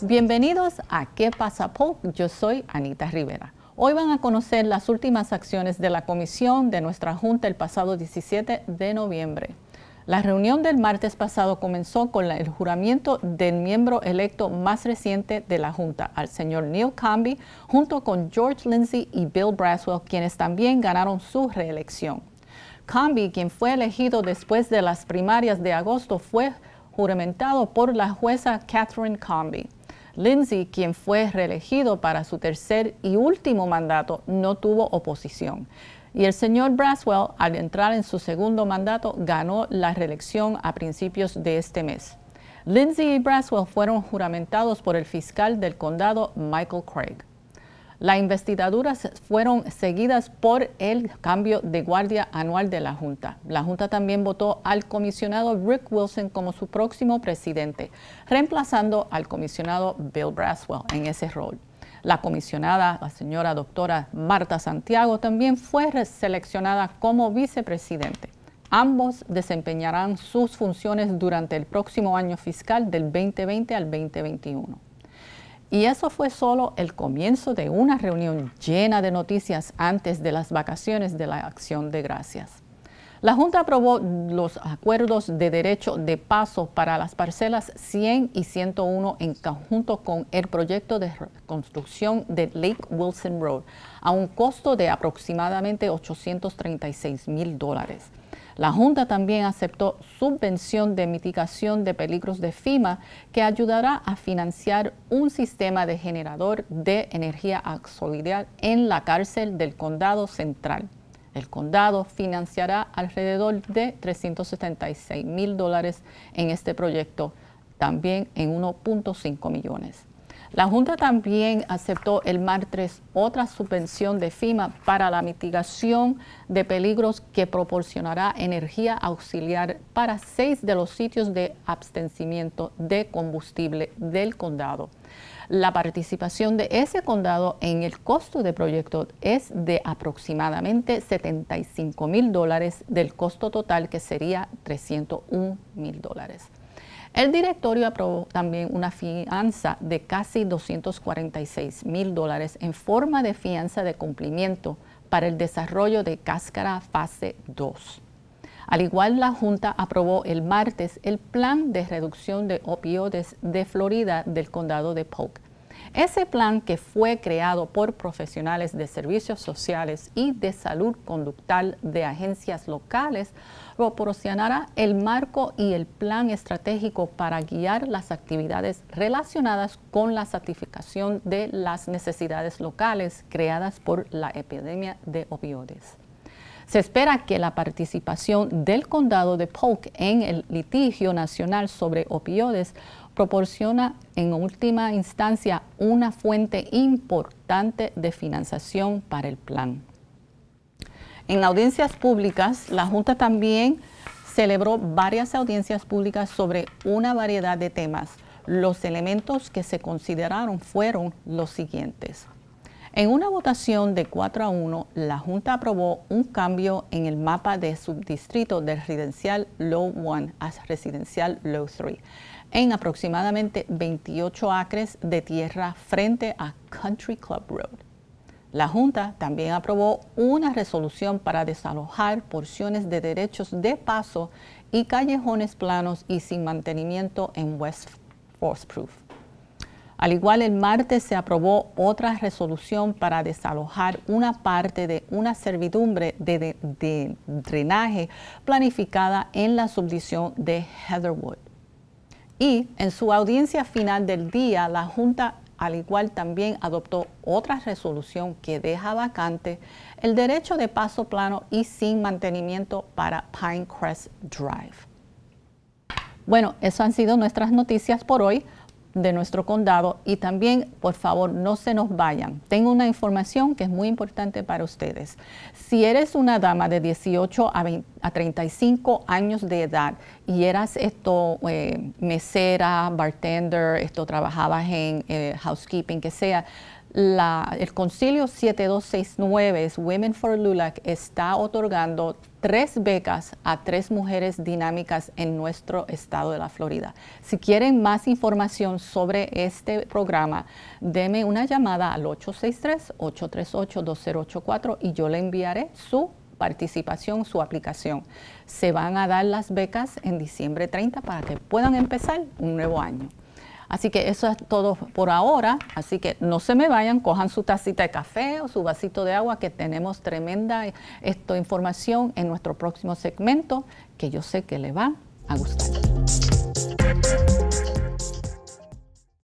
Bienvenidos a ¿Qué pasa Polk? Yo soy Anita Rivera. Hoy van a conocer las últimas acciones de la comisión de nuestra junta el pasado 17 de noviembre. La reunión del martes pasado comenzó con el juramento del miembro electo más reciente de la Junta, al señor Neil Camby, junto con George Lindsay y Bill Braswell, quienes también ganaron su reelección. Camby, quien fue elegido después de las primarias de agosto, fue juramentado por la jueza Catherine Comby. Lindsay, quien fue reelegido para su tercer y último mandato, no tuvo oposición. Y el señor Braswell, al entrar en su segundo mandato, ganó la reelección a principios de este mes. Lindsay y Braswell fueron juramentados por el fiscal del condado Michael Craig. Las investigaduras fueron seguidas por el cambio de guardia anual de la Junta. La Junta también votó al comisionado Rick Wilson como su próximo presidente, reemplazando al comisionado Bill Braswell en ese rol. La comisionada, la señora doctora Marta Santiago, también fue seleccionada como vicepresidente. Ambos desempeñarán sus funciones durante el próximo año fiscal del 2020 al 2021. Y eso fue solo el comienzo de una reunión llena de noticias antes de las vacaciones de la Acción de Gracias. La Junta aprobó los acuerdos de derecho de paso para las parcelas 100 y 101 en conjunto con el proyecto de construcción de Lake Wilson Road a un costo de aproximadamente 836 mil dólares. La Junta también aceptó subvención de mitigación de peligros de FIMA que ayudará a financiar un sistema de generador de energía auxiliar en la cárcel del condado central. El condado financiará alrededor de 376 mil dólares en este proyecto, también en 1.5 millones. La Junta también aceptó el martes otra subvención de FIMA para la mitigación de peligros que proporcionará energía auxiliar para seis de los sitios de abstencimiento de combustible del condado. La participación de ese condado en el costo de proyecto es de aproximadamente 75 mil dólares del costo total que sería 301 mil dólares. El directorio aprobó también una fianza de casi 246 mil dólares en forma de fianza de cumplimiento para el desarrollo de Cáscara Fase 2. Al igual, la Junta aprobó el martes el plan de reducción de opioides de Florida del condado de Polk, ese plan que fue creado por profesionales de servicios sociales y de salud conductal de agencias locales proporcionará el marco y el plan estratégico para guiar las actividades relacionadas con la satisfacción de las necesidades locales creadas por la epidemia de opioides. Se espera que la participación del condado de Polk en el litigio nacional sobre opioides proporciona en última instancia una fuente importante de financiación para el plan. En audiencias públicas, la Junta también celebró varias audiencias públicas sobre una variedad de temas. Los elementos que se consideraron fueron los siguientes. En una votación de 4 a 1, la Junta aprobó un cambio en el mapa de subdistrito de residencial Low 1 a residencial Low 3 en aproximadamente 28 acres de tierra frente a Country Club Road. La Junta también aprobó una resolución para desalojar porciones de derechos de paso y callejones planos y sin mantenimiento en West Proof. Al igual, el martes se aprobó otra resolución para desalojar una parte de una servidumbre de, drenaje planificada en la subdivisión de Heatherwood. Y en su audiencia final del día, la Junta al igual también adoptó otra resolución que deja vacante el derecho de paso plano y sin mantenimiento para Pinecrest Drive. Bueno, eso han sido nuestras noticias por hoy de nuestro condado y también, por favor, no se nos vayan. Tengo una información que es muy importante para ustedes. Si eres una dama de 18 a, 35 años de edad y eras esto eh, mesera, bartender, esto trabajabas en eh, housekeeping, que sea, el concilio 7269, Women for LULAC, está otorgando tres becas a tres mujeres dinámicas en nuestro estado de la Florida. Si quieren más información sobre este programa, deme una llamada al 863-838-2084 y yo le enviaré su participación, su aplicación. Se van a dar las becas en diciembre 30 para que puedan empezar un nuevo año. Así que eso es todo por ahora. Así que no se me vayan, cojan su tacita de café o su vasito de agua, que tenemos tremenda eh, información en nuestro próximo segmento que yo sé que le va a gustar.